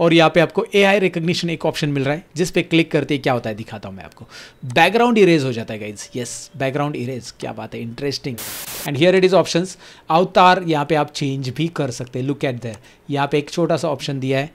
और यहाँ पे आपको ए आई रिकग्निशन एक ऑप्शन मिल रहा है जिस पे क्लिक करते क्या होता है दिखाता हूँ मैं आपको बैकग्राउंड इरेज हो जाता है गाइज यस बैकग्राउंड इरेज क्या बात है interesting and here it is option avatar यहाँ पे आप चेंज भी कर सकते हैं लुक एट दैर यहाँ पे एक छोटा सा ऑप्शन दिया है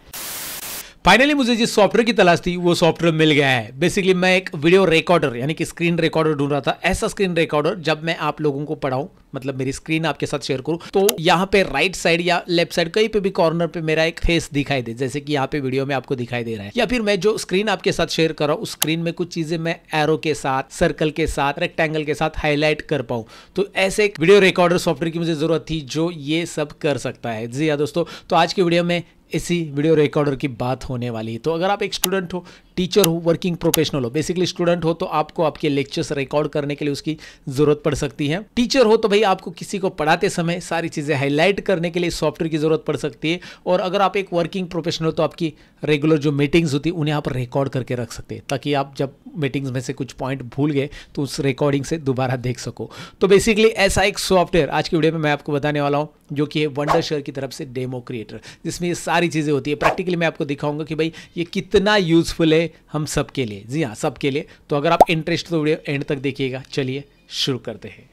फाइनली मुझे जिस सॉफ्टवेयर की तलाश थी वो सॉफ्टवेयर मिल गया है बेसिकली मैं एक वीडियो रिकॉर्डर यानी कि स्क्रीन रिकॉर्डर ढूंढ रहा था ऐसा स्क्रीन रिकॉर्डर जब मैं आप लोगों को पढ़ाऊं मतलब मेरी स्क्रीन आपके साथ शेयर करूं तो यहाँ पे राइट साइड या लेफ्ट साइड कहीं पे भी कॉर्नर पे मेरा एक फेस दिखाई दे जैसे कि यहाँ पे वीडियो में आपको दिखाई दे रहा है या फिर मैं जो स्क्रीन आपके साथ शेयर कर रहा हूँ उस स्क्रीन में कुछ चीजें मैं एरो के साथ सर्कल के साथ रेक्टेंगल के साथ हाईलाइट कर पाऊँ तो ऐसे एक वीडियो रिकॉर्डर सॉफ्टवेयर की मुझे जरूरत थी जो ये सब कर सकता है जी हाँ दोस्तों तो आज की वीडियो में इसी वीडियो रिकॉर्डर की बात होने वाली है तो अगर आप एक स्टूडेंट हो टीचर हो वर्किंग प्रोफेशनल हो बेसिकली स्टूडेंट हो तो आपको आपके लेक्चर्स रिकॉर्ड करने के लिए उसकी जरूरत पड़ सकती है टीचर हो तो भाई आपको किसी को पढ़ाते समय सारी चीज़ें हाईलाइट करने के लिए सॉफ्टवेयर की ज़रूरत पड़ सकती है और अगर आप एक वर्किंग प्रोफेशनल हो तो आपकी रेगुलर जो मीटिंग्स होती है उन्हें आप रिकॉर्ड करके रख सकते हैं ताकि आप जब मीटिंग्स में से कुछ पॉइंट भूल गए तो उस रिकॉर्डिंग से दोबारा देख सको तो बेसिकली ऐसा एक सॉफ्टवेयर आज की वीडियो में मैं आपको बताने वाला हूँ जो कि है वंडर शेयर की तरफ से डेमो क्रिएटर जिसमें ये सारी चीज़ें होती है प्रैक्टिकली मैं आपको दिखाऊंगा कि भाई ये कितना यूज़फुल है हम सबके लिए जी हाँ सबके लिए तो अगर आप इंटरेस्ट तो वीडियो एंड तक देखिएगा चलिए शुरू करते हैं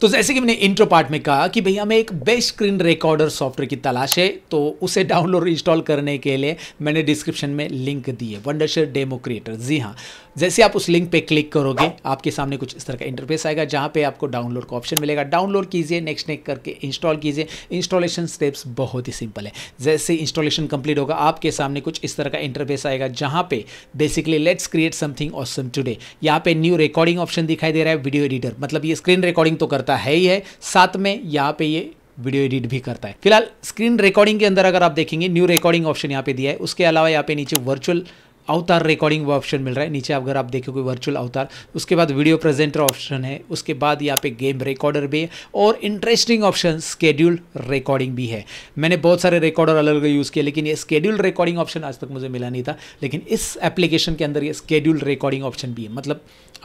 तो जैसे कि मैंने इंट्रो पार्ट में कहा कि भैया हमें एक बेस्ट स्क्रीन रिकॉर्डर सॉफ्टवेयर की तलाश है तो उसे डाउनलोड इंस्टॉल करने के लिए मैंने डिस्क्रिप्शन में लिंक दिए वंडरशेयर डेमो क्रिएटर जी हाँ जैसे आप उस लिंक पे क्लिक करोगे आपके सामने कुछ इस तरह का इंटरफेस आएगा जहाँ पे आपको डाउनलोड का ऑप्शन मिलेगा डाउनलोड कीजिए नेक्स्ट नेक्स्ट करके इंस्टॉल कीजिए इंस्टॉलेशन स्टेप्स बहुत ही सिंपल है जैसे इंस्टॉलेशन कंप्लीट होगा आपके सामने कुछ इस तरह का इंटरफेस आएगा जहाँ पे basically let's create something awesome today यहाँ पे न्यू रिकॉर्डिंग ऑप्शन दिखाई दे रहा है वीडियो एडिटर मतलब ये स्क्रीन रिकॉर्डिंग तो करता करता है ही है साथ में यहाँ पे ये वीडियो एडिट भी करता है फिलहाल स्क्रीन रिकॉर्डिंग के अंदर अगर आप देखेंगे न्यू रिकॉर्डिंग ऑप्शन यहाँ पे दिया है उसके अलावा यहाँ पे नीचे वर्चुअल अवतार रिकॉर्डिंग वो ऑप्शन मिल रहा है नीचे अगर आप देखोगे वर्चुअल अवतार उसके बाद वीडियो प्रेजेंटर ऑप्शन है उसके बाद यहाँ पे गेम रिकॉर्डर भी है और इंटरेस्टिंग ऑप्शन स्केड्यूल रिकॉर्डिंग भी है मैंने बहुत सारे रिकॉर्डर अलग अलग यूज़ किए लेकिन ये स्केड्यूल रिकॉर्डिंग ऑप्शन आज तक मुझे मिला नहीं था लेकिन इस एप्लीकेशन के अंदर ये स्केड्यूल रिकॉर्डिंग ऑप्शन भी है मतलब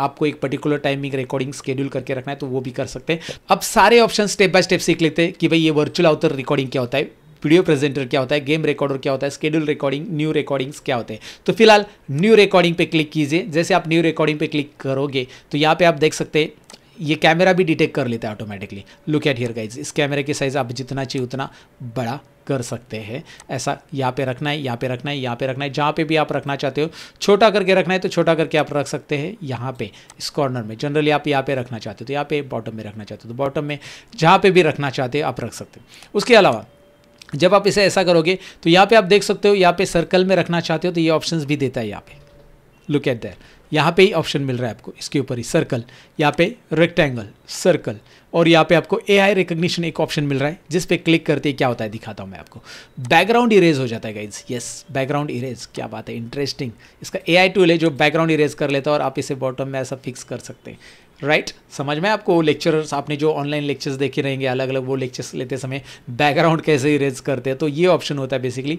आपको एक पर्टिकुलर टाइमिंग रिकॉर्डिंग स्केड्यूल करके रखना है तो वो भी कर सकते हैं अब सारे ऑप्शन स्टेप बाय स्टेप सीख लेते हैं कि भाई ये वर्चुअल आउटर रिकॉर्डिंग क्या होता है वीडियो प्रेजेंटर क्या होता है गेम रिकॉर्डर क्या होता है स्केड्यूल रिकॉर्डिंग न्यू रिकॉर्डिंग्स क्या होते हैं तो फिलहाल न्यू रिकॉर्डिंग पे क्लिक कीजिए जैसे आप न्यू रिकॉर्डिंग पे क्लिक करोगे तो यहाँ पे आप देख सकते हैं ये कैमरा भी डिटेक्ट कर लेता है automatically look at here guys इस कैमरे की साइज़ आप जितना चाहिए उतना बड़ा कर सकते हैं ऐसा यहाँ पे रखना है यहाँ पे रखना है यहाँ पे रखना है जहाँ पे भी आप रखना चाहते हो छोटा करके रखना है तो छोटा करके आप रख सकते हैं यहाँ पे इस कॉर्नर में जनरली आप यहाँ पे रखना चाहते हो तो यहाँ पे बॉटम में रखना चाहते हो तो बॉटम में जहाँ पे भी रखना चाहते हो आप रख सकते हो उसके अलावा जब आप इसे ऐसा करोगे तो यहाँ पे आप देख सकते हो यहाँ पे सर्कल में रखना चाहते हो तो ये ऑप्शंस भी देता है यहाँ पे लुक एट दैट यहाँ पे ही ऑप्शन मिल रहा है आपको इसके ऊपर ही सर्कल यहाँ पे रेक्टेंगल सर्कल और यहाँ पे आपको ए आई रिकग्निशन एक ऑप्शन मिल रहा है जिस पे क्लिक करते क्या होता है दिखाता हूँ मैं आपको बैकग्राउंड इरेज हो जाता है गाइज यस बैकग्राउंड इरेज क्या बात है इंटरेस्टिंग इसका ए आई टूल है जो बैकग्राउंड इरेज कर लेता है और आप इसे बॉटम में ऐसा फिक्स कर सकते हैं राइट right? समझ में आपको लेक्चरर्स आपने जो ऑनलाइन लेक्चर्स देखे रहेंगे अलग अलग वो लेक्चर्स लेते समय बैकग्राउंड कैसे इरेज करते हैं तो ये ऑप्शन होता है बेसिकली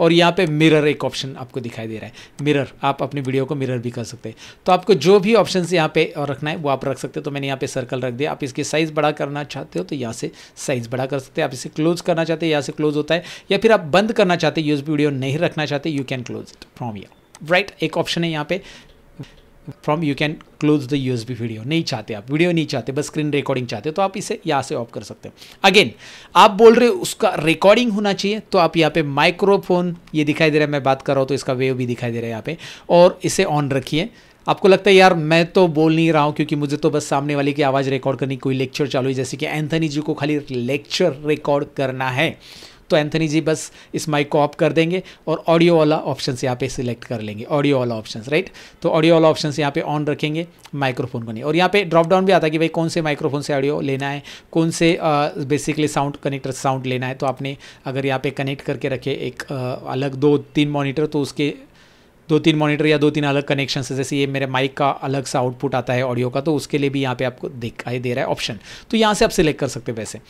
और यहाँ पे मिरर एक ऑप्शन आपको दिखाई दे रहा है मिरर आप अपने वीडियो को मिरर भी कर सकते हैं तो आपको जो भी ऑप्शन यहाँ पे रखना है वो आप रख सकते हो तो मैंने यहाँ पे सर्कल रख दिया आप इसकी साइज़ बड़ा करना चाहते हो तो यहाँ से साइज़ बड़ा कर सकते हैं आप इसे क्लोज करना चाहते हैं यहाँ से क्लोज होता है या फिर आप बंद करना चाहते हैं यूज वीडियो नहीं रखना चाहते you can close it from your right एक ऑप्शन है यहाँ पे from you can close the you video नहीं चाहते आप वीडियो नहीं चाहते बस स्क्रीन रिकॉर्डिंग चाहते तो आप इसे यहाँ से ऑफ कर सकते हैं अगेन आप बोल रहे हो उसका रिकॉर्डिंग होना चाहिए तो आप यहाँ पे माइक्रोफोन ये दिखाई दे रहा है मैं बात कर रहा हूँ तो इसका वेव भी दिखाई दे रहा है यहाँ पे और इसे ऑन रखिए आपको लगता है यार मैं तो बोल नहीं रहा हूँ क्योंकि मुझे तो बस सामने वाले की आवाज़ रिकॉर्ड करनी कोई लेक्चर चालू है जैसे कि एंथनी जी को खाली लेक्चर रिकॉर्ड करना है तो एंथनी जी बस इस माइक को ऑफ कर देंगे और ऑडियो वाला ऑप्शन यहाँ पे सिलेक्ट कर लेंगे ऑडियो वाला ऑप्शन राइट तो ऑडियो वाला ऑप्शन यहाँ पे ऑन रखेंगे माइक्रोफोन को नहीं और यहाँ पे ड्रॉप डाउन भी आता है कि भाई कौन से माइक्रोफोन से ऑडियो लेना है कौन से बेसिकली साउंड कनेक्टर साउंड लेना है तो आपने अगर यहाँ पे कनेक्ट करके रखे एक अलग दो तीन मॉनिटर तो उसके दो तीन मॉनिटर या दो तीन अलग कनेक्शन है जैसे ये मेरे माइक का अलग सा आउटपुट आता है ऑडियो का तो उसके लिए भी यहाँ पे आपको दिखाई दे रहा है ऑप्शन तो यहाँ से आप सिलेक्ट कर सकते हैं वैसे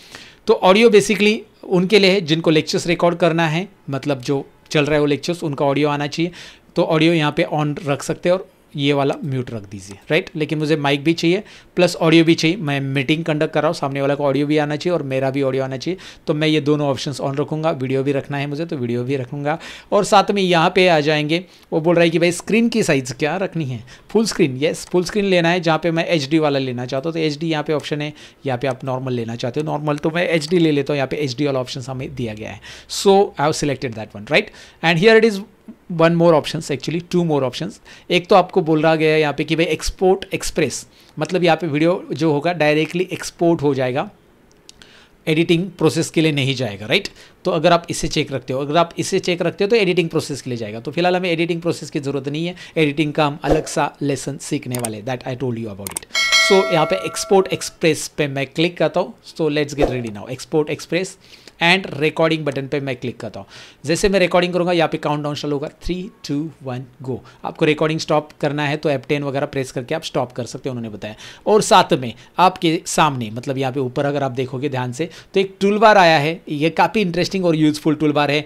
तो ऑडियो बेसिकली उनके लिए है जिनको लेक्चर्स रिकॉर्ड करना है मतलब जो चल रहा है वो लेक्चर्स उनका ऑडियो आना चाहिए तो ऑडियो यहाँ पे ऑन रख सकते हैं और ये वाला म्यूट रख दीजिए राइट लेकिन मुझे माइक भी चाहिए प्लस ऑडियो भी चाहिए मैं मीटिंग कंडक्ट कर रहा हूँ सामने वाला का ऑडियो भी आना चाहिए और मेरा भी ऑडियो आना चाहिए तो मैं ये दोनों ऑप्शन ऑन रखूँगा वीडियो भी रखना है मुझे तो वीडियो भी रखूँगा और साथ में यहाँ पर आ जाएंगे वो बोल रहा है कि भाई स्क्रीन की साइज़ क्या रखनी है full screen yes full screen लेना है जहाँ पर मैं एच वाला लेना चाहता हूँ तो एच डी यहाँ ऑप्शन है यहाँ पर आप नॉर्मल लेना चाहते हो नॉर्मल तो मैं एच ले लेता हूँ यहाँ पे एच डी वाला ऑप्शन हमें दिया गया है so I have selected that one right and here it is one more option actually two more option एक तो आपको बोल रहा गया है यहाँ पे कि भाई एक्सपोर्ट एक्सप्रेस मतलब यहाँ पे वीडियो जो होगा डायरेक्टली एक्सपोर्ट हो जाएगा एडिटिंग प्रोसेस के लिए नहीं जाएगा राइट तो अगर आप इसे चेक रखते हो अगर आप इसे चेक रखते हो तो एडिटिंग प्रोसेस के लिए जाएगा तो फिलहाल हमें एडिटिंग प्रोसेस की ज़रूरत नहीं है एडिटिंग का हम अलग सा लेसन सीखने वाले that I told you about it so यहाँ पे एक्सपोर्ट एक्सप्रेस पे मैं क्लिक करता हूँ so let's get ready now export express and recording button पे मैं क्लिक करता हूँ जैसे मैं रिकॉर्डिंग करूँगा यहाँ पे काउंट डाउन चालू होगा थ्री टू वन गो आपको रिकॉर्डिंग स्टॉप करना है तो एप टेन वगैरह प्रेस करके आप स्टॉप कर सकते हैं उन्होंने बताया और साथ में आपके सामने मतलब यहाँ पे ऊपर अगर आप देखोगे ध्यान से तो एक टूल बार आया है ये काफ़ी इंटरेस्टिंग और यूजफुल टूल बार है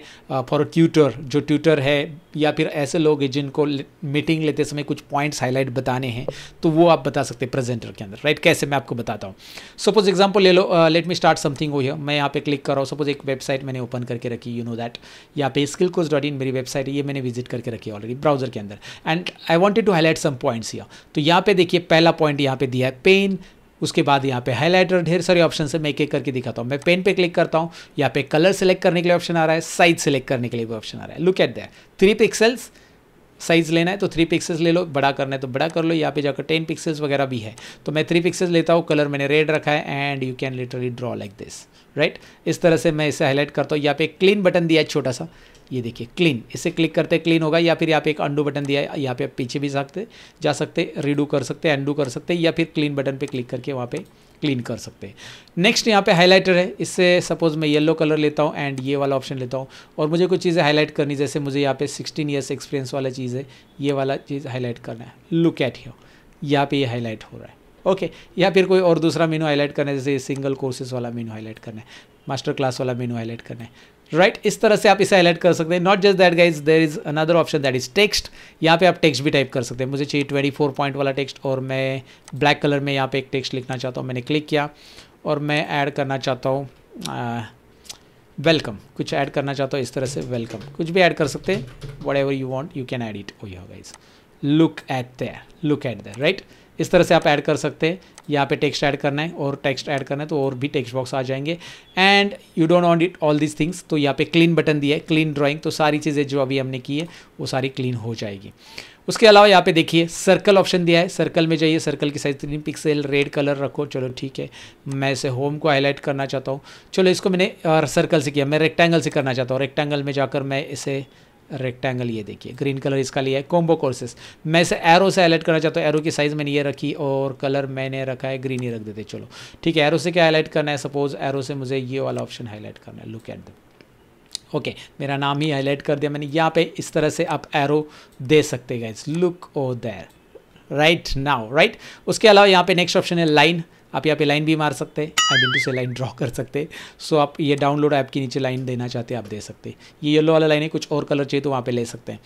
फॉर uh, ट्यूटर जो ट्यूटर है या फिर ऐसे लोग हैं जिनको मीटिंग लेते समय कुछ पॉइंट्स हाईलाइट बताने हैं तो वो आप बता सकते हैं प्रेजेंटर के अंदर राइट कैसे मैं आपको बताता हूँ सपोज एग्जाम्पल ले लो लेट मी स्टार्ट समथिंग वो मैं यहाँ पे क्लिक कर रहा हूँ सपोज कोज एक वेबसाइट मैंने ओपन करके रखी यू नो दैट यहाँ पे स्किल कोज डॉट इन मेरी वेबसाइट है ये मैंने विजिट करके रखी ऑलरेडी ब्राउजर के अंदर and I wanted to highlight some points यहाँ तो यहाँ पे देखिए पहला पॉइंट यहाँ पे दिया है पेन उसके बाद यहाँ पे हाईलाइटर ढेर सारे ऑप्शन से मैं एक एक करके दिखाता हूँ मैं पेन पे क्लिक करता हूँ यहाँ पे कलर सेलेक्ट करने के लिए ऑप्शन आ रहा है साइज सेलेक्ट करने के लिए भी ऑप्शन आ रहा है look at that three pixels size लेना है तो थ्री पिक्सल्स ले लो बड़ा करना है तो बड़ा कर लो यहाँ पे जाकर टेन पिक्सल्स वगैरह भी है तो मैं थ्री पिक्सल्स लेता हूँ कलर मैंने रेड रखा है and you can literally draw like this right इस तरह से मैं इसे हाईलाइट करता हूँ यहाँ पे क्लीन बटन दिया है छोटा सा ये देखिए क्लीन इसे क्लिक करते क्लीन होगा या फिर यहाँ पे एक अंडू बटन दिया है यहाँ पे आप पीछे भी सकते जा सकते रीडू कर सकते अंडू कर सकते या फिर क्लीन बटन पे क्लिक करके वहाँ पे क्लीन कर सकते हैं नेक्स्ट यहाँ पे हाईलाइटर है इससे सपोज मैं येलो कलर लेता हूँ एंड ये वाला ऑप्शन लेता हूँ और मुझे कुछ चीज़ें हाईलाइट करनी जैसे मुझे यहाँ पे 16 ईयर्स एक्सपीरियंस वाला चीज़ है ये वाला चीज़ हाईलाइट करना है लुक एट हियर यहाँ पे ये हाईलाइट हो रहा है ओके या फिर कोई और दूसरा मेनू हाईलाइट करना है जैसे सिंगल कोर्सेज वाला मेनू हाईलाइट करना है मास्टर क्लास वाला मेनू हाईलाइट करना है राइट right? इस तरह से आप इसे हाईलाइट कर सकते हैं not just that guys there is another option that is text यहाँ पे आप टेक्स्ट भी टाइप कर सकते हैं मुझे चाहिए ट्वेंटी फोर पॉइंट वाला टेक्स्ट और मैं ब्लैक कलर में यहाँ पे एक टेक्स्ट लिखना चाहता हूँ मैंने क्लिक किया और मैं ऐड करना चाहता हूँ वेलकम uh, कुछ ऐड करना चाहता हूँ इस तरह से वेलकम कुछ भी ऐड कर सकते हैं whatever you want you can add it oh guys look at there look at there right इस तरह से आप ऐड कर सकते हैं यहाँ पे टेक्स्ट ऐड करना है और टेक्स्ट ऐड करना है तो और भी टेक्स्ट बॉक्स आ जाएंगे and you don't want it all these things तो यहाँ पे क्लीन बटन दिया है क्लीन ड्राइंग तो सारी चीज़ें जो अभी हमने की है वो सारी क्लीन हो जाएगी उसके अलावा यहाँ पे देखिए सर्कल ऑप्शन दिया है सर्कल में जाइए सर्कल की साइज तीन पिक्सल रेड कलर रखो चलो ठीक है मैं इसे होम को हाईलाइट करना चाहता हूँ चलो इसको मैंने सर्कल से किया मैं रेक्टेंगल से करना चाहता हूँ रेक्टेंगल में जाकर मैं इसे रेक्टेंगल ये देखिए ग्रीन कलर इसका लिया है कॉम्बो कोर्सेस मैं इसे एरो से हाईलाइट करना चाहता हूँ एरो की साइज़ मैंने ये रखी और कलर मैंने रखा है ग्रीन ही रख देते चलो ठीक है एरो से क्या हाईलाइट करना है सपोज़ एरो से मुझे ये वाला ऑप्शन हाईलाइट करना है लुक एट द ओके मेरा नाम ही हाईलाइट कर दिया मैंने यहाँ पे इस तरह से आप एरो दे सकते guys look oh there right now right उसके अलावा यहाँ पे नेक्स्ट ऑप्शन है लाइन आप यहाँ पे लाइन भी मार सकते हैं आइडेंटिटी से लाइन ड्रॉ कर सकते हैं सो आप ये डाउनलोड ऐप के नीचे लाइन देना चाहते हैं आप दे सकते हैं ये येलो वाला लाइन है कुछ और कलर चाहिए तो वहाँ पे ले सकते हैं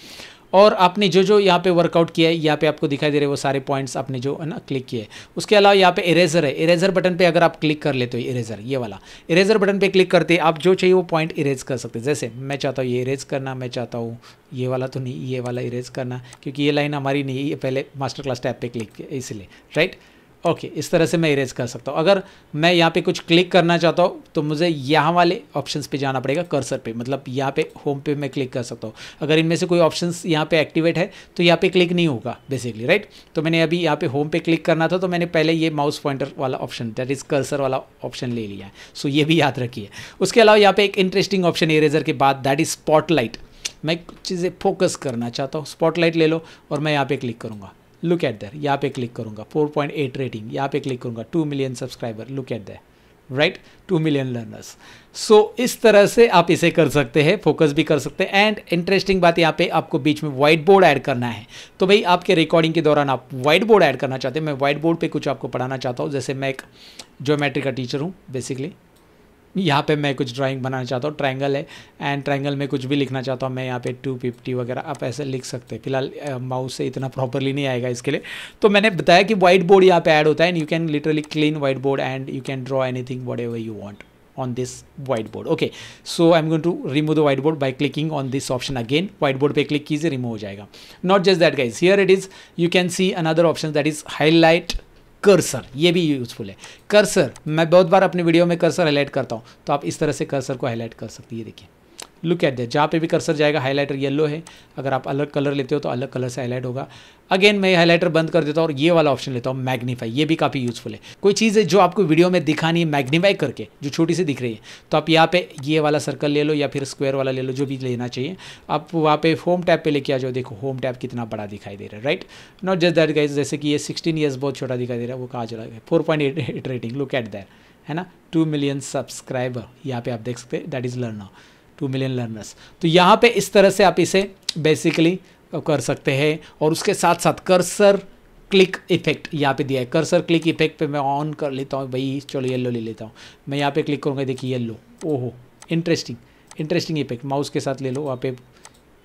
और आपने जो जो यहाँ पे वर्कआउट किया है यहाँ पे आपको दिखाई दे रहे वो सारे पॉइंट्स आपने जो है ना क्लिक किए उसके अलावा यहाँ पे इरेजर है इरेजर बटन पे अगर आप क्लिक कर लेते हो इरेजर ये वाला इरेजर बटन पे क्लिक करते आप जो चाहिए वो पॉइंट इरेज कर सकते हैं जैसे मैं चाहता हूँ ये इरेज करना मैं चाहता हूँ ये वाला तो नहीं ये वाला इरेज करना क्योंकि ये लाइन हमारी नहीं है पहले मास्टर क्लास टैप पर क्लिक किया इसलिए राइट ओके इस तरह से मैं इरेज कर सकता हूँ अगर मैं यहाँ पे कुछ क्लिक करना चाहता हूँ तो मुझे यहाँ वाले ऑप्शंस पे जाना पड़ेगा कर्सर पे मतलब यहाँ पे होम पे मैं क्लिक कर सकता हूँ अगर इनमें से कोई ऑप्शंस यहाँ पे एक्टिवेट है तो यहाँ पे क्लिक नहीं होगा बेसिकली राइट तो मैंने अभी यहाँ पे होम पे क्लिक करना था तो मैंने पहले ये माउस पॉइंटर वाला ऑप्शन दैट इज़ कर्सर वाला ऑप्शन ले लिया है सो ये भी याद रखिए उसके अलावा यहाँ पे एक इंटरेस्टिंग ऑप्शन इरेजर के बाद दैट इज़ स्पॉटलाइट मैं कुछ चीज़ें फोकस करना चाहता हूँ स्पॉटलाइट ले लो और मैं यहाँ पे क्लिक करूँगा लुक एट देर यहाँ पे क्लिक करूँगा 4.8 रेटिंग यहाँ पे क्लिक करूँगा 2 million subscriber look at there right two million learners so इस तरह से आप इसे कर सकते हैं फोकस भी कर सकते हैं एंड इंटरेस्टिंग बात यहाँ पे आपको बीच में व्हाइट बोर्ड ऐड करना है तो भाई आपके रिकॉर्डिंग के दौरान आप व्हाइट बोर्ड ऐड करना चाहते हैं मैं व्हाइट बोर्ड पे कुछ आपको पढ़ाना चाहता हूँ जैसे मैं एक ज्योमेट्री का टीचर हूँ बेसिकली यहाँ पे मैं कुछ ड्राइंग बनाना चाहता हूँ ट्रायंगल है एंड ट्रायंगल में कुछ भी लिखना चाहता हूँ मैं यहाँ पे 250 वगैरह आप ऐसे लिख सकते हैं फिलहाल माउस से इतना प्रॉपरली नहीं आएगा इसके लिए तो मैंने बताया कि व्हाइट बोर्ड यहाँ पे ऐड होता है and you can literally clean whiteboard and you can draw anything what you want on this whiteboard okay so I am going to remove the whiteboard by clicking on this option again whiteboard पर click कीजिए remove हो जाएगा not just that guys here it is you can see another option that is highlight cursor ये भी useful है cursor मैं बहुत बार अपने वीडियो में कर्सर हाईलाइट करता हूँ तो आप इस तरह से कर्सर को हाईलाइट कर सकती है देखिए लुक एट दैट जहाँ पे भी कर्सर जाएगा हाईलाइटर येलो है अगर आप अलग कलर लेते हो तो अलग कलर से हाईलाइट होगा अगेन मैं हाईलाइटर बंद कर देता हूँ और ये वाला ऑप्शन लेता हूँ मैग्नीफाई ये भी काफ़ी यूजफुल है कोई चीज़ है जो आपको वीडियो में दिखानी है मैग्नीफाई करके जो छोटी सी दिख रही है तो आप यहाँ पे ये वाला सर्कल ले लो या फिर स्क्वायर वाला ले लो जो भी लेना चाहिए आप वहाँ पे होम टैब पे लेके आ जाओ देखो होम टैप कितना बड़ा दिखाई दे रहा है right not just that guys जैसे कि ये सिक्सटीन ईयर्स बहुत छोटा दिखाई दे रहा है वो जा चला गया four point eight rating look at that है ना टू मिलियन सब्सक्राइबर यहाँ पे आप देख सकते हैं that is learn now two million learners तो यहाँ पे इस तरह से आप इसे बेसिकली कर सकते हैं और उसके साथ साथ कर्सर क्लिक इफेक्ट यहाँ पे दिया है कर्सर क्लिक इफेक्ट पे मैं ऑन कर लेता हूँ भाई चलो येल्लो ले लेता हूँ मैं यहाँ पे क्लिक करूँगा देखिए येल्लो ओहो इंटरेस्टिंग इंटरेस्टिंग इफेक्ट माउस के साथ ले लो वहाँ पे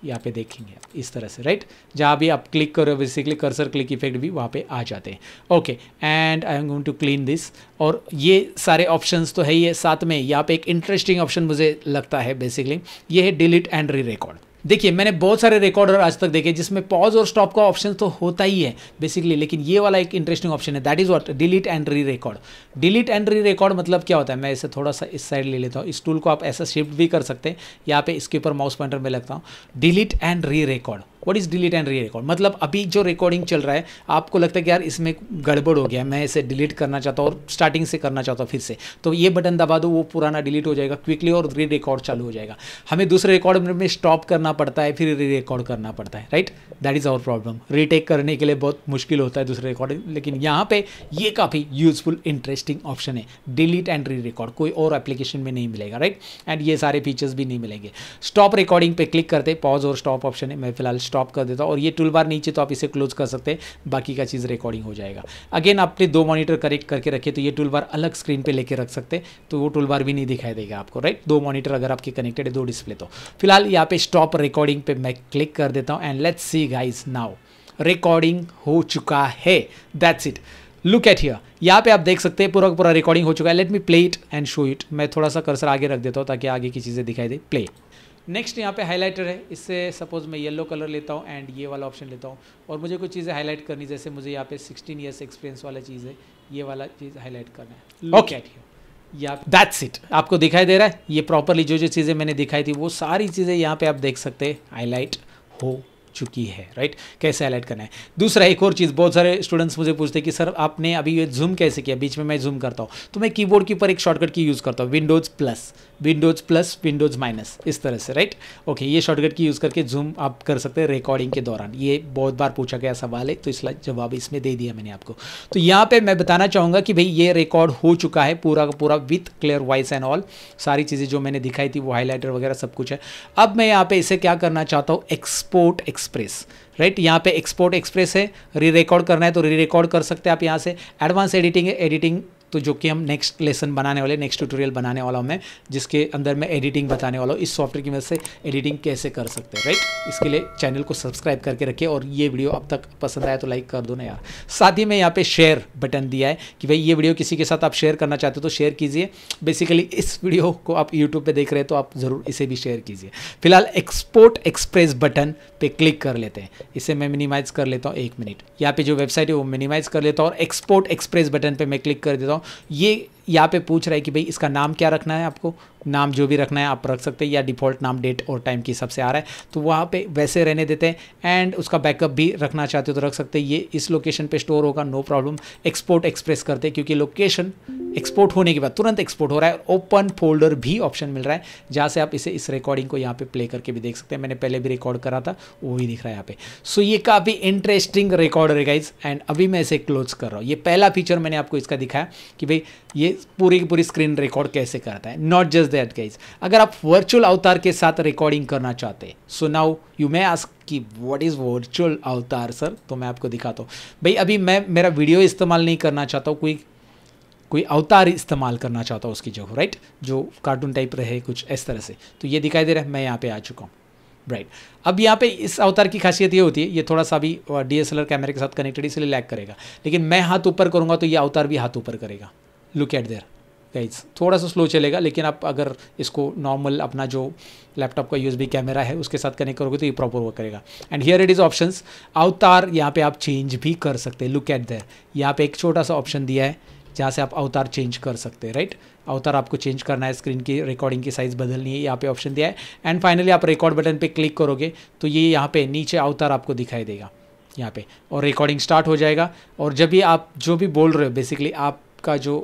यहाँ पे देखेंगे आप इस तरह से राइट जहाँ भी आप क्लिक करो बेसिकली कर्सर क्लिक इफेक्ट भी वहाँ पे आ जाते हैं okay and I am going to clean this और ये सारे ऑप्शंस तो है ही है साथ में यहाँ पे एक इंटरेस्टिंग ऑप्शन मुझे लगता है बेसिकली ये है डिलीट एंड री रिकॉर्ड देखिए मैंने बहुत सारे रिकॉर्डर आज तक देखे जिसमें पॉज और स्टॉप का ऑप्शन तो होता ही है बेसिकली लेकिन ये वाला एक इंटरेस्टिंग ऑप्शन है that is what delete and rerecord delete and rerecord मतलब क्या होता है मैं इसे थोड़ा सा इस साइड ले लेता हूँ इस टूल को आप ऐसा शिफ्ट भी कर सकते हैं यहाँ पे इसके ऊपर माउस पॉइंटर में लगता हूँ delete and rerecord what is delete and rerecord मतलब अभी जो रिकॉर्डिंग चल रहा है आपको लगता है कि यार इसमें गड़बड़ हो गया मैं इसे डिलीट करना चाहता हूँ और स्टार्टिंग से करना चाहता हूँ फिर से तो ये बटन दबा दो वो पुराना डिलीट हो जाएगा क्विकली और री रिकॉर्ड चालू हो जाएगा हमें दूसरे रिकॉर्ड में स्टॉप करना पड़ता है फिर री रिकॉर्ड करना पड़ता है right that is our problem retake करने के लिए बहुत मुश्किल होता है दूसरे रिकॉर्ड लेकिन यहाँ पर ये काफ़ी यूजफुल इंटरेस्टिंग ऑप्शन है डिलीट एंड री रिकॉर्ड कोई और एप्लीकेशन में नहीं मिलेगा राइट एंड ये सारे फीचर्स भी नहीं मिलेंगे स्टॉप रिकॉर्डिंग पे क्लिक करते पॉज और स्टॉप ऑप्शन है मैं फिलहाल स्टॉप कर देता हूँ और ये टूल बार नीचे तो आप इसे क्लोज कर सकते हैं बाकी का चीज़ रिकॉर्डिंग हो जाएगा अगेन आपने दो मॉनिटर करेक्ट करके रखे तो ये टूल बार अलग स्क्रीन पर लेके रख सकते हैं तो वो टूल बार भी नहीं दिखाई देगा आपको राइट दो मॉनिटर अगर आपके कनेक्टेड है दो डिस्प्ले तो फिलहाल यहाँ पे स्टॉप रिकॉर्डिंग पे मैं क्लिक कर देता हूँ and let's see guys now recording हो चुका है that's it look at here यहाँ पे आप देख सकते हैं पूरा पूरा रिकॉर्डिंग हो चुका है let me play it and show it मैं थोड़ा सा कर्सर आगे रख देता हूँ ताकि आगे की चीज़ें दिखाई दे प्ले नेक्स्ट यहाँ पे हाईलाइटर है इससे सपोज मैं येलो कलर लेता हूँ एंड ये वाला ऑप्शन लेता हूँ और मुझे कुछ चीज़ें हाईलाइट करनी जैसे मुझे यहाँ पे 16 इयर्स एक्सपीरियंस वाला चीज़ है ये वाला चीज़ हाईलाइट करना है ओके या दैट्स इट आपको दिखाई दे रहा है ये प्रॉपरली जो जो चीज़ें मैंने दिखाई थी वो सारी चीज़ें यहाँ पे आप देख सकते हैं हाईलाइट हो चुकी है राइट कैसे हाईलाइट करना है दूसरा एक और चीज़ बहुत सारे स्टूडेंट्स मुझे पूछते हैं कि सर आपने अभी ये जूम कैसे किया बीच में मैं जूम करता हूं तो मैं कीबोर्ड के की ऊपर एक शॉर्टकट की यूज़ करता हूं Windows plus Windows plus Windows minus इस तरह से राइट ओके ये शॉर्टकट की यूज़ करके जूम आप कर सकते हैं रिकॉर्डिंग के दौरान ये बहुत बार पूछा गया सवाल है तो इसलिए जवाब इसमें दे दिया मैंने आपको तो यहाँ पर मैं बताना चाहूंगा कि भाई ये रिकॉर्ड हो चुका है पूरा का पूरा with clear voice and all सारी चीज़ें जो मैंने दिखाई थी वो हाईलाइटर वगैरह सब कुछ है अब मैं यहाँ पे इसे क्या करना चाहता हूँ एक्सपोर्ट एक्सप्रेस राइट यहाँ पे एक्सपोर्ट एक्सप्रेस है री रिकॉर्ड करना है तो री रिकॉर्ड कर सकते हैं आप यहाँ से एडवांस एडिटिंग एडिटिंग तो जो कि हम नेक्स्ट लेसन बनाने वाले नेक्स्ट ट्यूटोरियल बनाने वाला हूँ मैं जिसके अंदर मैं एडिटिंग बताने वाला हूँ इस सॉफ्टवेयर की मदद से एडिटिंग कैसे कर सकते हैं राइट इसके लिए चैनल को सब्सक्राइब करके रखिए और ये वीडियो अब तक पसंद आया तो लाइक कर दो ना यार साथ ही मैं यहाँ पे शेयर बटन दिया है कि भाई ये वीडियो किसी के साथ आप शेयर करना चाहते हो तो शेयर कीजिए बेसिकली इस वीडियो को आप यूट्यूब पर देख रहे हैं तो आप ज़रूर इसे भी शेयर कीजिए फिलहाल एक्सपोर्ट एक्सप्रेस बटन पर क्लिक कर लेते हैं इसे मैं मिनिमाइज़ कर लेता हूँ एक मिनट यहाँ पर जो वेबसाइट है वो मिनिमाइज़ कर लेता हूँ और एक्सपोर्ट एक्सप्रेस बटन पर मैं क्लिक कर देता हूँ ये यहाँ पे पूछ रहा है कि भाई इसका नाम क्या रखना है आपको नाम जो भी रखना है आप रख सकते हैं या डिफ़ॉल्ट नाम डेट और टाइम की सबसे आ रहा है तो वहाँ पे वैसे रहने देते हैं एंड उसका बैकअप भी रखना चाहते हो तो रख सकते हैं ये इस लोकेशन पे स्टोर होगा नो प्रॉब्लम एक्सपोर्ट एक्सप्रेस करते हैं क्योंकि लोकेशन एक्सपोर्ट होने के बाद तुरंत एक्सपोर्ट हो रहा है ओपन फोल्डर भी ऑप्शन मिल रहा है जहाँ से आप इसे इस रिकॉर्डिंग को यहाँ पर प्ले करके भी देख सकते हैं मैंने पहले भी रिकॉर्ड करा था वही दिख रहा है यहाँ पे सो ये काफ़ी इंटरेस्टिंग रिकॉर्ड है गाइज एंड अभी मैं इसे क्लोज कर रहा हूँ ये पहला फीचर मैंने आपको इसका दिखाया कि भाई ये पूरी की पूरी स्क्रीन रिकॉर्ड कैसे करता है not just just that guys अगर आप वर्चुअल अवतार के साथ रिकॉर्डिंग करना चाहते हैं so now you may ask कि what is virtual avatar sir तो मैं आपको दिखाता हूँ भाई अभी मैं मेरा वीडियो इस्तेमाल नहीं करना चाहता हूँ कोई कोई अवतार इस्तेमाल करना चाहता हूँ उसकी जगह राइट जो कार्टून टाइप रहे कुछ इस तरह से तो ये दिखाई दे रहा है मैं यहाँ पे आ चुका हूँ राइट right. अब यहाँ पे इस अवतार की खासियत ये होती है ये थोड़ा सा भी डी एस कैमरे के साथ कनेक्टेड इसलिए लैग करेगा लेकिन मैं हाथ ऊपर करूँगा तो ये अवतार भी हाथ ऊपर करेगा लुक एट देयर गाइज थोड़ा सा स्लो चलेगा लेकिन आप अगर इसको नॉर्मल अपना जो लैपटॉप का यूएसबी कैमरा है उसके साथ कनेक्ट करोगे तो ये प्रॉपर वर्क करेगा and here it is options avatar यहाँ पे आप चेंज भी कर सकते हैं लुक एट दैर यहाँ पे एक छोटा सा ऑप्शन दिया है जहाँ से आप अवतार चेंज कर सकते हैं राइट अवतार आपको चेंज करना है स्क्रीन की रिकॉर्डिंग की साइज़ बदलनी है यहाँ पे ऑप्शन दिया है एंड फाइनली आप रिकॉर्ड बटन पे क्लिक करोगे तो ये यहाँ पे नीचे अवतार आपको दिखाई देगा यहाँ पे और रिकॉर्डिंग स्टार्ट हो जाएगा और जब भी आप जो भी बोल रहे हो बेसिकली आप का जो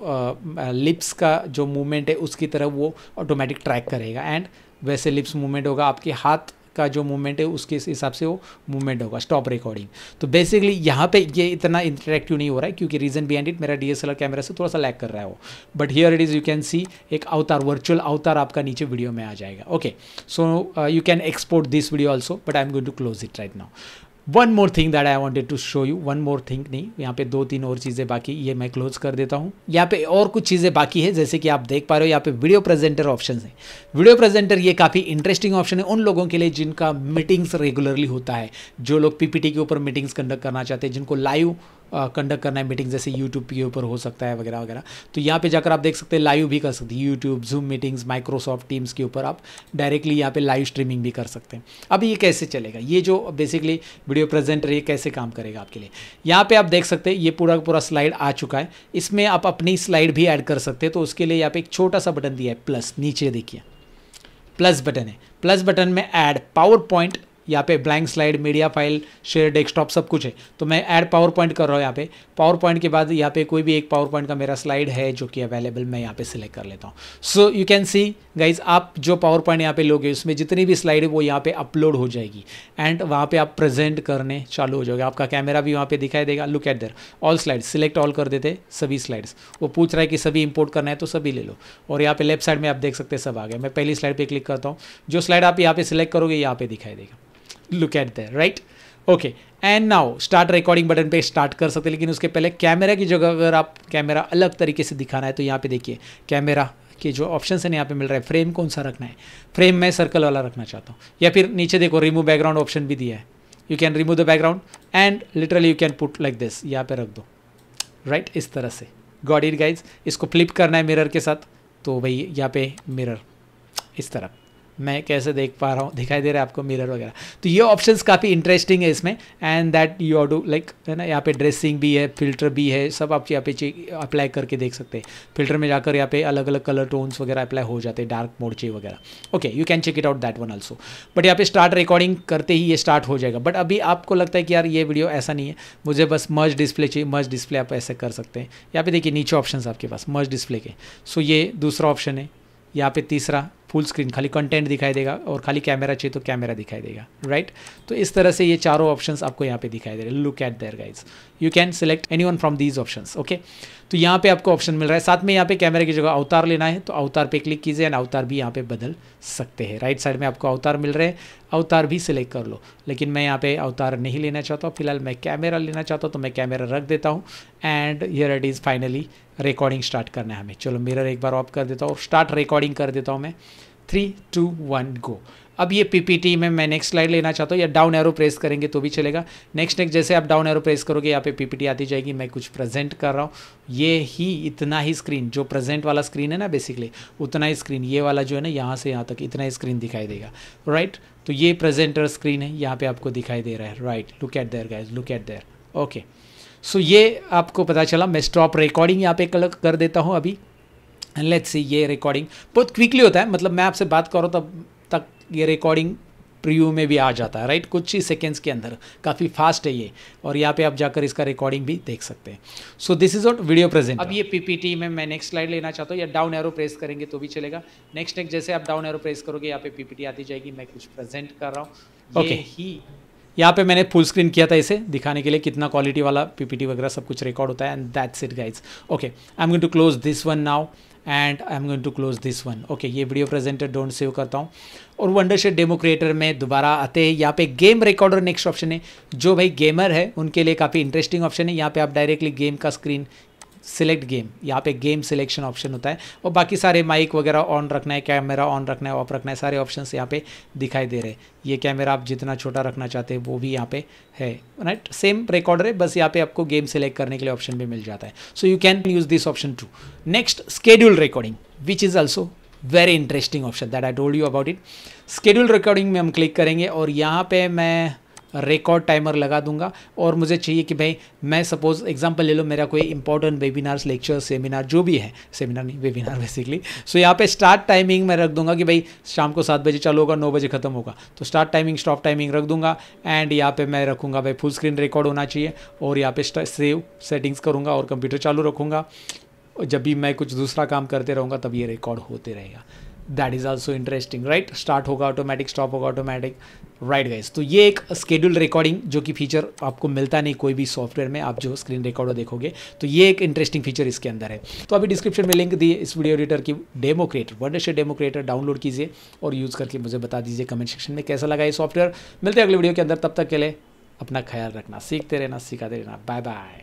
लिप्स का जो मूवमेंट है उसकी तरफ वो ऑटोमेटिक ट्रैक करेगा एंड वैसे लिप्स मूवमेंट होगा आपके हाथ का जो मूवमेंट है उसके हिसाब से वो मूवमेंट होगा स्टॉप रिकॉर्डिंग तो बेसिकली यहाँ पे ये इतना इंटरेक्टिव नहीं हो रहा है क्योंकि रीजन बिहाइंड इट मेरा डीएसएलआर कैमरा से थोड़ा सा लैक कर रहा है वो but here it is you can see एक अवतार वर्चुअल अवतार आपका नीचे वीडियो में आ जाएगा okay so you can export this video also but I am going to close it right now one more thing that I wanted to show you one more thing नहीं यहाँ पे दो तीन और चीज़ें बाकी ये मैं क्लोज कर देता हूँ यहाँ पे और कुछ चीज़ें बाकी है जैसे कि आप देख पा रहे हो यहाँ पे वीडियो प्रेजेंटर ऑप्शन है वीडियो प्रेजेंटर ये काफ़ी इंटरेस्टिंग ऑप्शन है उन लोगों के लिए जिनका मीटिंग्स रेगुलरली होता है जो लोग पीपीटी के ऊपर मीटिंग्स कंडक्ट करना चाहते हैं जिनको लाइव कंडक्ट करना है मीटिंग जैसे यूट्यूब के ऊपर हो सकता है वगैरह वगैरह तो यहाँ पे जाकर आप देख सकते हैं लाइव भी कर सकते हैं YouTube Zoom meetings Microsoft Teams के ऊपर आप डायरेक्टली यहाँ पे लाइव स्ट्रीमिंग भी कर सकते हैं अब ये कैसे चलेगा ये जो बेसिकली वीडियो प्रेजेंटर ये कैसे काम करेगा आपके लिए यहाँ पर आप देख सकते हैं ये पूरा पूरा स्लाइड आ चुका है इसमें आप अपनी स्लाइड भी ऐड कर सकते हैं तो उसके लिए यहाँ पे एक छोटा सा बटन दिया है प्लस नीचे देखिए प्लस बटन है प्लस बटन में ऐड पावर पॉइंट यहाँ पे blank slide media file share desktop सब कुछ है तो मैं ऐड पावर पॉइंट कर रहा हूँ यहाँ पे पावर पॉइंट के बाद यहाँ पे कोई भी एक पावर पॉइंट का मेरा स्लाइड है जो कि अवेलेबल मैं यहाँ पे सिलेक्ट कर लेता हूँ so you can see guys आप जो पावर पॉइंट यहाँ पे लोगे उसमें जितनी भी स्लाइड है वो यहाँ पे अपलोड हो जाएगी एंड वहाँ पे आप प्रेजेंट करने चालू हो जाओगे आपका कैमरा भी वहाँ पे दिखाई देगा look at there all slides select all कर देते सभी स्लाइड्स वो पूछ रहा है कि सभी इंपोर्ट करना है तो सभी ले लो और यहाँ पे लेफ्ट साइड में आप देख सकते हैं सब आ गए मैं पहली स्लाइड पर क्लिक करता हूँ जो स्लाइड आप यहाँ पे सिलेक्ट करोगे यहाँ पे दिखाई देगा look at there right okay and now start recording button पे स्टार्ट कर सकते हैं लेकिन उसके पहले कैमरा की जगह अगर आप कैमरा अलग तरीके से दिखाना है तो यहाँ पे देखिए कैमरा के जो ऑप्शन है यहाँ पे मिल रहा है फ्रेम कौन सा रखना है फ्रेम मैं सर्कल वाला रखना चाहता हूँ या फिर नीचे देखो रिमूव बैकग्राउंड ऑप्शन भी दिया है you can remove the background and literally you can put like this यहाँ पे रख दो राइट right? इस तरह से गॉड इट गाइज इसको फ्लिप करना है मिरर के साथ तो भाई यहाँ पे मिरर इस तरह मैं कैसे देख पा रहा हूँ दिखाई दे रहा है आपको मिरर वगैरह तो ये ऑप्शंस काफ़ी इंटरेस्टिंग है इसमें and that you are do like है ना यहाँ पे ड्रेसिंग भी है फिल्टर भी है सब आप यहाँ पे अप्लाई करके देख सकते हैं फिल्टर में जाकर यहाँ पे अलग अलग कलर टोन्स वगैरह अप्लाई हो जाते हैं डार्क मोड चाहिए वगैरह okay you can check it out that one also but यहाँ पे स्टार्ट रिकॉर्डिंग करते ही ये स्टार्ट हो जाएगा बट अभी आपको लगता है कि यार ये वीडियो ऐसा नहीं है मुझे बस मर्ज डिस्प्ले चाहिए मर्ज डिस्प्ले आप ऐसे कर सकते हैं यहाँ पे देखिए नीचे ऑप्शन आपके पास मर्ज डिस्प्ले के सो ये दूसरा ऑप्शन है यहाँ पे तीसरा फुल स्क्रीन खाली कंटेंट दिखाई देगा और खाली कैमरा चाहिए तो कैमरा दिखाई देगा राइट तो इस तरह से ये चारों ऑप्शंस आपको यहाँ पे दिखाई दे रहे look at there guys you can select any one from these option okay तो यहाँ पे आपको ऑप्शन मिल रहा है साथ में यहाँ पे कैमरे की जगह अवतार लेना है तो अवतार पे क्लिक कीजिए एंड अवतार भी यहाँ पे बदल सकते हैं राइट साइड में आपको अवतार मिल रहे हैं अवतार भी सिलेक्ट कर लो लेकिन मैं यहाँ पे अवतार नहीं लेना चाहता हूँ फिलहाल मैं कैमरा लेना चाहता हूँ तो मैं कैमरा रख देता हूँ and here it is finally recording start करना है हमें चलो मिरर एक बार ऑफ कर देता हूँ स्टार्ट रिकॉर्डिंग कर देता हूँ मैं थ्री टू वन गो अब ये पीपीटी में मैं नेक्स्ट स्लाइड लेना चाहता हूँ या डाउन एरो प्रेस करेंगे तो भी चलेगा नेक्स्ट नेक्स्ट जैसे आप डाउन एरो प्रेस करोगे यहाँ पे पीपीटी आती जाएगी मैं कुछ प्रेजेंट कर रहा हूँ ये ही इतना ही स्क्रीन जो प्रेजेंट वाला स्क्रीन है ना बेसिकली उतना ही स्क्रीन ये वाला जो है ना यहाँ से यहाँ तक इतना ही स्क्रीन दिखाई देगा राइट तो ये प्रेजेंटर स्क्रीन है यहाँ पर आपको दिखाई दे रहा है right look at there guys look at there okay so ये आपको पता चला मैं स्टॉप रिकॉर्डिंग यहाँ पे कर देता हूँ अभी एंड लेट्स सी ये रिकॉर्डिंग बहुत क्विकली होता है मतलब मैं आपसे बात करूँ तब तक ये रिकॉर्डिंग प्रीव्यू में भी आ जाता है राइट कुछ ही सेकेंड्स के अंदर काफ़ी फास्ट है ये और यहाँ पे आप जाकर इसका रिकॉर्डिंग भी देख सकते हैं so this is not video present अब ये पीपीटी में मैं नेक्स्ट स्लाइड लेना चाहता हूँ या डाउन एरो प्रेस करेंगे तो भी चलेगा नेक्स्ट नेक्स्ट जैसे आप डाउन एरो प्रेस करोगे यहाँ पे पीपीटी आती जाएगी मैं कुछ प्रेजेंट कर रहा हूँ ओके okay. ही यहाँ पे मैंने फुल स्क्रीन किया था इसे दिखाने के लिए कितना क्वालिटी वाला पीपीटी वगैरह सब कुछ रिकॉर्ड होता है and that's it guys okay I am going to close this one now and I am going to close this one okay ये वीडियो प्रेजेंटर डोंट सेव करता हूँ और वंडरशेड डेमो क्रिएटर में दोबारा आते हैं यहाँ पे गेम रिकॉर्डर नेक्स्ट ऑप्शन है जो भाई गेमर है उनके लिए काफ़ी इंटरेस्टिंग ऑप्शन है यहाँ पे आप डायरेक्टली गेम का स्क्रीन सिलेक्ट गेम यहाँ पे गेम सिलेक्शन ऑप्शन होता है और बाकी सारे माइक वगैरह ऑन रखना है कैमरा ऑन रखना है ऑफ रखना है सारे ऑप्शन यहाँ पे दिखाई दे रहे हैं ये कैमरा आप जितना छोटा रखना चाहते हैं वो भी यहाँ पे है राइट सेम रिकॉर्डर है बस यहाँ पे आपको गेम सिलेक्ट करने के लिए ऑप्शन भी मिल जाता है so you can use this option to next schedule recording which is also very interesting option that I told you about it schedule recording में हम क्लिक करेंगे और यहाँ पे मैं रिकॉर्ड टाइमर लगा दूंगा और मुझे चाहिए कि भाई मैं सपोज़ एग्जांपल ले लो मेरा कोई इंपॉर्टेंट वेबिनार्स लेक्चर सेमिनार जो भी है सेमिनार नहीं वेबिनार बेसिकली सो यहाँ पे स्टार्ट टाइमिंग मैं रख दूंगा कि भाई शाम को सात बजे चालू होगा नौ बजे खत्म होगा तो स्टार्ट टाइमिंग स्टॉप टाइमिंग रख दूंगा एंड यहाँ पे मैं रखूँगा भाई फुल स्क्रीन रिकॉर्ड होना चाहिए और यहाँ पे सेव सेटिंग्स करूँगा और कंप्यूटर चालू रखूँगा जब भी मैं कुछ दूसरा काम करते रहूँगा तब ये रिकॉर्ड होते रहेगा that is also interesting right start होगा ऑटोमेटिक स्टॉप होगा ऑटोमेटिक राइट गाइज तो ये एक स्केड्यूल रिकॉर्डिंग जो कि फीचर आपको मिलता नहीं कोई भी सॉफ्टवेयर में आप जो स्क्रीन रिकॉर्डर देखोगे तो ये एक इंटरेस्टिंग फीचर इसके अंदर है तो अभी डिस्क्रिप्शन में लिंक दिए इस वीडियो एडिटर की डेमो क्रिएटर वर्डशे डेमो क्रिएटर डाउनलोड कीजिए और यूज़ करके मुझे बता दीजिए कमेंट सेक्शन में कैसा लगा ये सॉफ्टवेयर मिलते हैं अगले वीडियो के अंदर तब तक के लिए अपना ख्याल रखना सीखते रहना सिखाते रहना बाय बाय